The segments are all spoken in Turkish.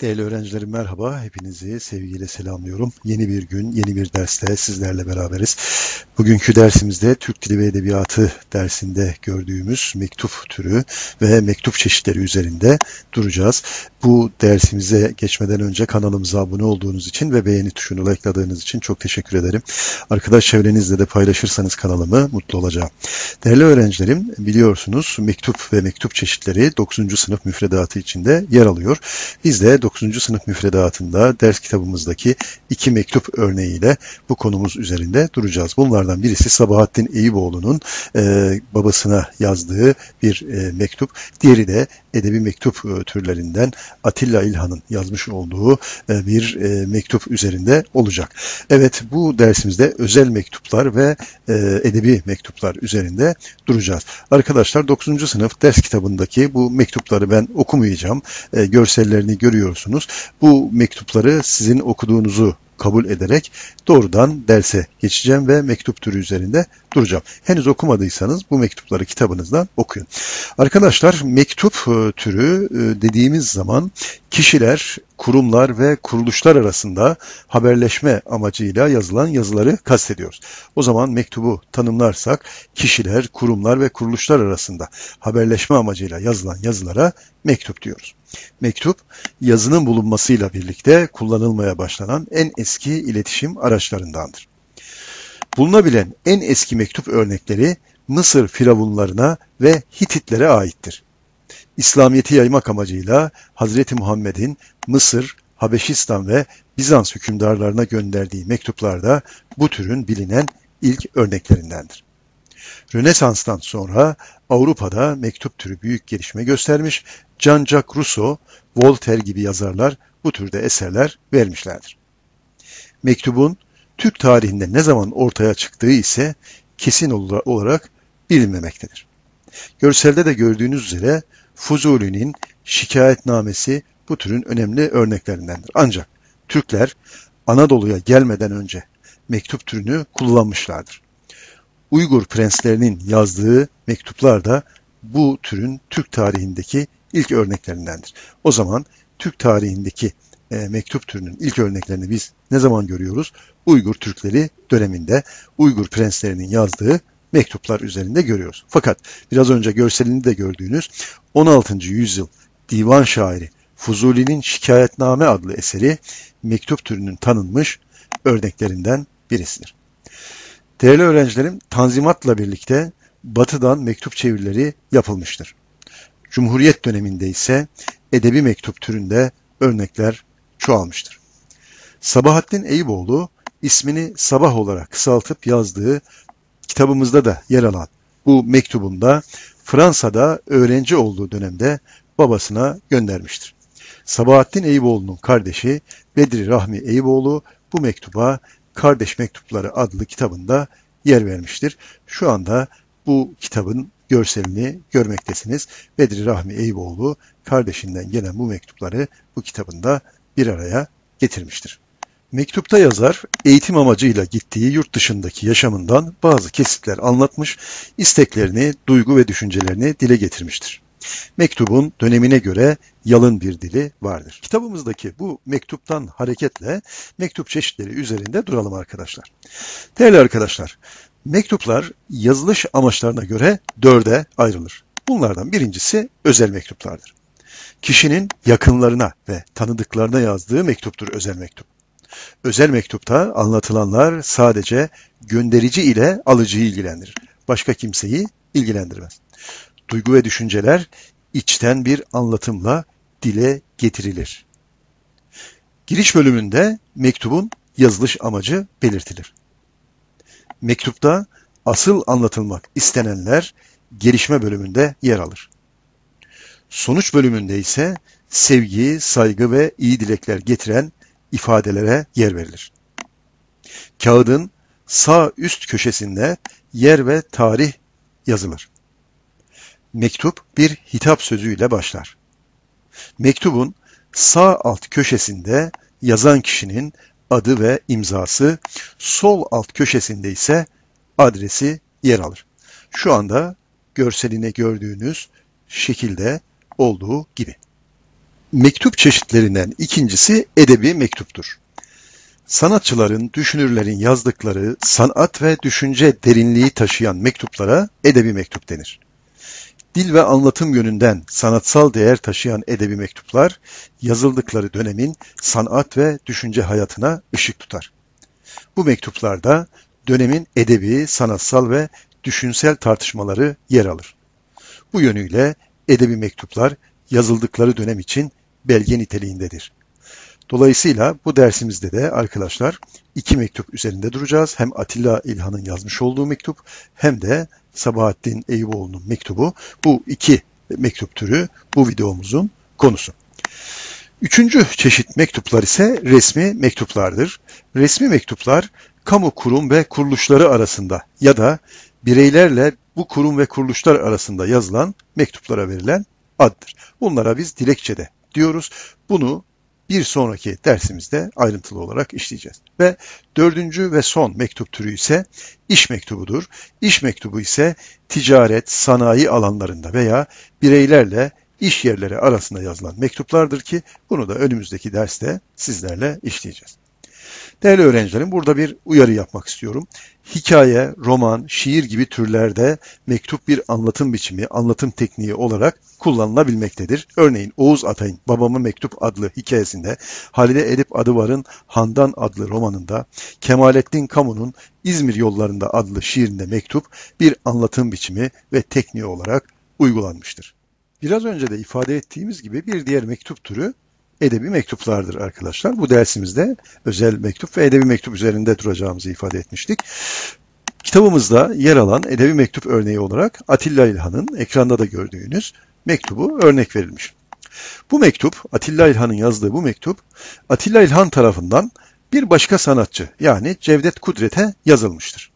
Değerli öğrencilerim merhaba. Hepinizi sevgiyle selamlıyorum. Yeni bir gün, yeni bir derste sizlerle beraberiz. Bugünkü dersimizde Türk Dili ve Edebiyatı dersinde gördüğümüz mektup türü ve mektup çeşitleri üzerinde duracağız. Bu dersimize geçmeden önce kanalımıza abone olduğunuz için ve beğeni tuşunu likeladığınız için çok teşekkür ederim. Arkadaş çevrenizle de paylaşırsanız kanalımı mutlu olacağım. Değerli öğrencilerim biliyorsunuz mektup ve mektup çeşitleri 9. sınıf müfredatı içinde yer alıyor. Biz de 9. sınıf müfredatında ders kitabımızdaki iki mektup örneğiyle bu konumuz üzerinde duracağız. Bunlardan birisi Sabahattin Eyüboğlu'nun e, babasına yazdığı bir e, mektup. Diğeri de edebi mektup e, türlerinden Atilla İlhan'ın yazmış olduğu e, bir e, mektup üzerinde olacak. Evet bu dersimizde özel mektuplar ve edebi mektuplar üzerinde duracağız. Arkadaşlar 9. sınıf ders kitabındaki bu mektupları ben okumayacağım. Görsellerini görüyorsunuz. Bu mektupları sizin okuduğunuzu kabul ederek doğrudan derse geçeceğim ve mektup türü üzerinde duracağım. Henüz okumadıysanız bu mektupları kitabınızdan okuyun. Arkadaşlar mektup e, türü e, dediğimiz zaman kişiler kurumlar ve kuruluşlar arasında haberleşme amacıyla yazılan yazıları kastediyoruz. O zaman mektubu tanımlarsak kişiler, kurumlar ve kuruluşlar arasında haberleşme amacıyla yazılan yazılara mektup diyoruz. Mektup, yazının bulunmasıyla birlikte kullanılmaya başlanan en eski iletişim araçlarındandır. Bulunabilen en eski mektup örnekleri Mısır firavunlarına ve Hititlere aittir. İslamiyet'i yaymak amacıyla Hz. Muhammed'in Mısır, Habeşistan ve Bizans hükümdarlarına gönderdiği mektuplarda bu türün bilinen ilk örneklerindendir. Rönesans'tan sonra Avrupa'da mektup türü büyük gelişme göstermiş, Jean-Jacques Rousseau, Voltaire gibi yazarlar bu türde eserler vermişlerdir. Mektubun Türk tarihinde ne zaman ortaya çıktığı ise kesin olarak bilinmemektedir. Görselde de gördüğünüz üzere Fuzuli'nin şikayetnamesi bu türün önemli örneklerindendir. Ancak Türkler Anadolu'ya gelmeden önce mektup türünü kullanmışlardır. Uygur prenslerinin yazdığı mektuplar da bu türün Türk tarihindeki ilk örneklerindendir. O zaman Türk tarihindeki e, mektup türünün ilk örneklerini biz ne zaman görüyoruz? Uygur Türkleri döneminde Uygur prenslerinin yazdığı mektuplar üzerinde görüyoruz. Fakat biraz önce görselini de gördüğünüz 16. yüzyıl divan şairi Fuzuli'nin Şikayetname adlı eseri mektup türünün tanınmış örneklerinden birisidir. Değerli öğrencilerim, Tanzimat'la birlikte Batı'dan mektup çevirileri yapılmıştır. Cumhuriyet döneminde ise edebi mektup türünde örnekler çoğalmıştır. Sabahattin Eyüboğlu ismini Sabah olarak kısaltıp yazdığı kitabımızda da yer alan bu mektubunda Fransa'da öğrenci olduğu dönemde babasına göndermiştir. Sabahattin Eyüboğlu'nun kardeşi Bedri Rahmi Eyüboğlu bu mektuba Kardeş Mektupları adlı kitabında yer vermiştir. Şu anda bu kitabın görselini görmektesiniz. Bedri Rahmi Eyüboğlu kardeşinden gelen bu mektupları bu kitabında bir araya getirmiştir. Mektupta yazar eğitim amacıyla gittiği yurt dışındaki yaşamından bazı kesitler anlatmış, isteklerini, duygu ve düşüncelerini dile getirmiştir. Mektubun dönemine göre yalın bir dili vardır. Kitabımızdaki bu mektuptan hareketle mektup çeşitleri üzerinde duralım arkadaşlar. Değerli arkadaşlar, mektuplar yazılış amaçlarına göre dörde ayrılır. Bunlardan birincisi özel mektuplardır. Kişinin yakınlarına ve tanıdıklarına yazdığı mektuptur özel mektup. Özel mektupta anlatılanlar sadece gönderici ile alıcıyı ilgilendirir. Başka kimseyi ilgilendirmez duygu ve düşünceler içten bir anlatımla dile getirilir. Giriş bölümünde mektubun yazılış amacı belirtilir. Mektupta asıl anlatılmak istenenler gelişme bölümünde yer alır. Sonuç bölümünde ise sevgi, saygı ve iyi dilekler getiren ifadelere yer verilir. Kağıdın sağ üst köşesinde yer ve tarih yazılır mektup bir hitap sözüyle başlar. Mektubun sağ alt köşesinde yazan kişinin adı ve imzası, sol alt köşesinde ise adresi yer alır. Şu anda görseline gördüğünüz şekilde olduğu gibi. Mektup çeşitlerinden ikincisi edebi mektuptur. Sanatçıların, düşünürlerin yazdıkları sanat ve düşünce derinliği taşıyan mektuplara edebi mektup denir dil ve anlatım yönünden sanatsal değer taşıyan edebi mektuplar, yazıldıkları dönemin sanat ve düşünce hayatına ışık tutar. Bu mektuplarda dönemin edebi, sanatsal ve düşünsel tartışmaları yer alır. Bu yönüyle edebi mektuplar yazıldıkları dönem için belge niteliğindedir. Dolayısıyla bu dersimizde de arkadaşlar iki mektup üzerinde duracağız. Hem Atilla İlhan'ın yazmış olduğu mektup hem de Sabahattin Eyüboğlu'nun mektubu. Bu iki mektup türü bu videomuzun konusu. Üçüncü çeşit mektuplar ise resmi mektuplardır. Resmi mektuplar kamu kurum ve kuruluşları arasında ya da bireylerle bu kurum ve kuruluşlar arasında yazılan mektuplara verilen addır. Bunlara biz dilekçede diyoruz. Bunu bir sonraki dersimizde ayrıntılı olarak işleyeceğiz. Ve dördüncü ve son mektup türü ise iş mektubudur. İş mektubu ise ticaret, sanayi alanlarında veya bireylerle iş yerleri arasında yazılan mektuplardır ki bunu da önümüzdeki derste sizlerle işleyeceğiz. Değerli öğrencilerim burada bir uyarı yapmak istiyorum. Hikaye, roman, şiir gibi türlerde mektup bir anlatım biçimi, anlatım tekniği olarak kullanılabilmektedir. Örneğin Oğuz Atay'ın Babamı Mektup adlı hikayesinde, Halide Edip Adıvar'ın Handan adlı romanında, Kemalettin Kamu'nun İzmir Yollarında adlı şiirinde mektup bir anlatım biçimi ve tekniği olarak uygulanmıştır. Biraz önce de ifade ettiğimiz gibi bir diğer mektup türü edebi mektuplardır arkadaşlar. Bu dersimizde özel mektup ve edebi mektup üzerinde duracağımızı ifade etmiştik. Kitabımızda yer alan edebi mektup örneği olarak Atilla İlhan'ın ekranda da gördüğünüz mektubu örnek verilmiş. Bu mektup, Atilla İlhan'ın yazdığı bu mektup, Atilla İlhan tarafından bir başka sanatçı yani Cevdet Kudret'e yazılmıştır.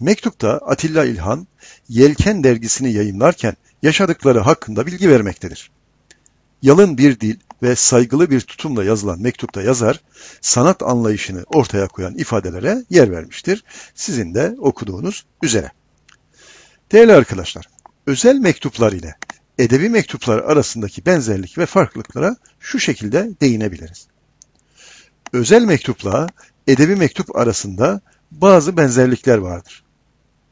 Mektupta Atilla İlhan, Yelken dergisini yayınlarken yaşadıkları hakkında bilgi vermektedir. Yalın bir dil, ve saygılı bir tutumla yazılan mektupta yazar, sanat anlayışını ortaya koyan ifadelere yer vermiştir. Sizin de okuduğunuz üzere. Değerli arkadaşlar, özel mektuplar ile edebi mektuplar arasındaki benzerlik ve farklılıklara şu şekilde değinebiliriz. Özel mektupla edebi mektup arasında bazı benzerlikler vardır.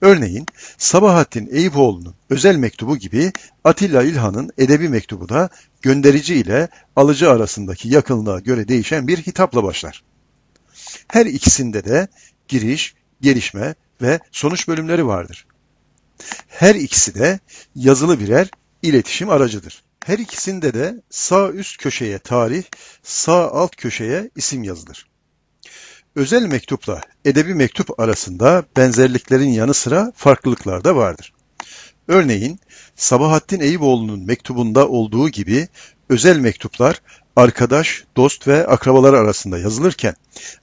Örneğin Sabahattin Eyüpoğlu'nun özel mektubu gibi Atilla İlhan'ın edebi mektubu da gönderici ile alıcı arasındaki yakınlığa göre değişen bir hitapla başlar. Her ikisinde de giriş, gelişme ve sonuç bölümleri vardır. Her ikisi de yazılı birer iletişim aracıdır. Her ikisinde de sağ üst köşeye tarih, sağ alt köşeye isim yazılır. Özel mektupla edebi mektup arasında benzerliklerin yanı sıra farklılıklar da vardır. Örneğin Sabahattin Eyüboğlu'nun mektubunda olduğu gibi özel mektuplar arkadaş, dost ve akrabalar arasında yazılırken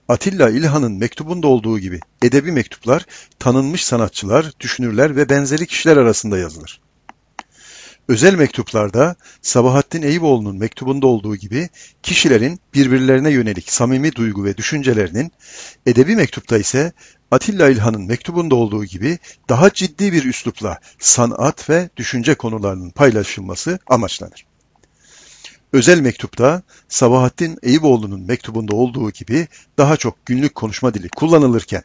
Atilla İlhan'ın mektubunda olduğu gibi edebi mektuplar tanınmış sanatçılar, düşünürler ve benzeri kişiler arasında yazılır. Özel mektuplarda Sabahattin Eyüboğlu'nun mektubunda olduğu gibi kişilerin birbirlerine yönelik samimi duygu ve düşüncelerinin, edebi mektupta ise Atilla İlhan'ın mektubunda olduğu gibi daha ciddi bir üslupla sanat ve düşünce konularının paylaşılması amaçlanır. Özel mektupta Sabahattin Eyüboğlu'nun mektubunda olduğu gibi daha çok günlük konuşma dili kullanılırken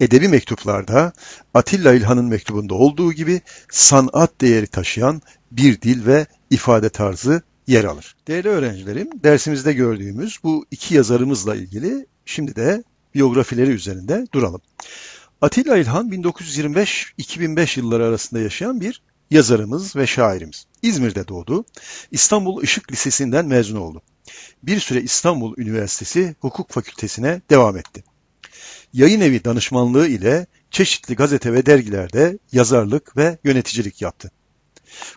edebi mektuplarda Atilla İlhan'ın mektubunda olduğu gibi sanat değeri taşıyan bir dil ve ifade tarzı yer alır. Değerli öğrencilerim, dersimizde gördüğümüz bu iki yazarımızla ilgili şimdi de biyografileri üzerinde duralım. Atilla İlhan 1925-2005 yılları arasında yaşayan bir yazarımız ve şairimiz. İzmir'de doğdu. İstanbul Işık Lisesi'nden mezun oldu. Bir süre İstanbul Üniversitesi Hukuk Fakültesine devam etti. Yayın evi danışmanlığı ile çeşitli gazete ve dergilerde yazarlık ve yöneticilik yaptı.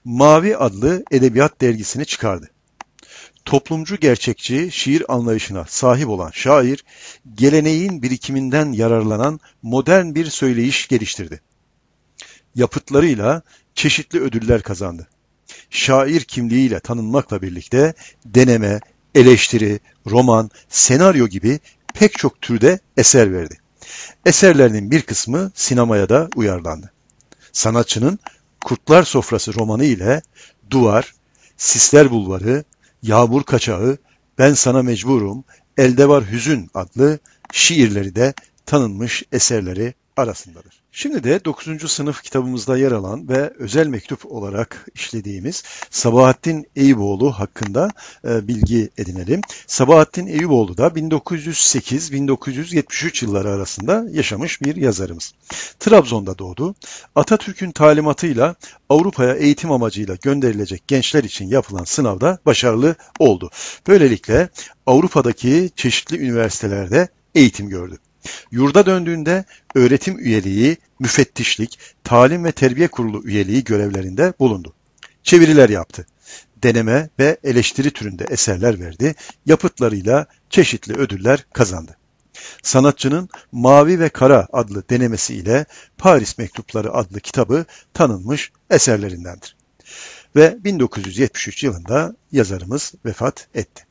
Mavi adlı edebiyat dergisini çıkardı. Toplumcu gerçekçi şiir anlayışına sahip olan şair, geleneğin birikiminden yararlanan modern bir söyleyiş geliştirdi yapıtlarıyla çeşitli ödüller kazandı. Şair kimliğiyle tanınmakla birlikte deneme, eleştiri, roman, senaryo gibi pek çok türde eser verdi. Eserlerinin bir kısmı sinemaya da uyarlandı. Sanatçının Kurtlar Sofrası romanı ile Duvar, Sisler Bulvarı, Yağmur Kaçağı, Ben Sana Mecburum, Elde Var Hüzün adlı şiirleri de tanınmış eserleri arasındadır. Şimdi de 9. sınıf kitabımızda yer alan ve özel mektup olarak işlediğimiz Sabahattin Eyüboğlu hakkında e, bilgi edinelim. Sabahattin Eyüboğlu da 1908-1973 yılları arasında yaşamış bir yazarımız. Trabzon'da doğdu. Atatürk'ün talimatıyla Avrupa'ya eğitim amacıyla gönderilecek gençler için yapılan sınavda başarılı oldu. Böylelikle Avrupa'daki çeşitli üniversitelerde eğitim gördü. Yurda döndüğünde öğretim üyeliği, müfettişlik, talim ve terbiye kurulu üyeliği görevlerinde bulundu. Çeviriler yaptı. Deneme ve eleştiri türünde eserler verdi. Yapıtlarıyla çeşitli ödüller kazandı. Sanatçının Mavi ve Kara adlı denemesi ile Paris Mektupları adlı kitabı tanınmış eserlerindendir. Ve 1973 yılında yazarımız vefat etti.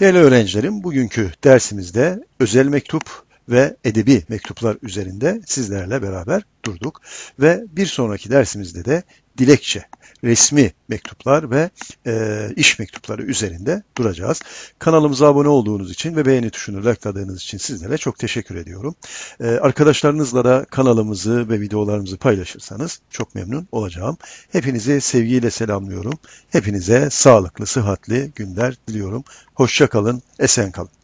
Değerli öğrencilerim, bugünkü dersimizde özel mektup, ve edebi mektuplar üzerinde sizlerle beraber durduk ve bir sonraki dersimizde de dilekçe, resmi mektuplar ve e, iş mektupları üzerinde duracağız. Kanalımıza abone olduğunuz için ve beğeni tuşunu likeladığınız için sizlere çok teşekkür ediyorum. E, arkadaşlarınızla da kanalımızı ve videolarımızı paylaşırsanız çok memnun olacağım. Hepinizi sevgiyle selamlıyorum. Hepinize sağlıklı, sıhhatli günler diliyorum. Hoşça kalın, esen kalın.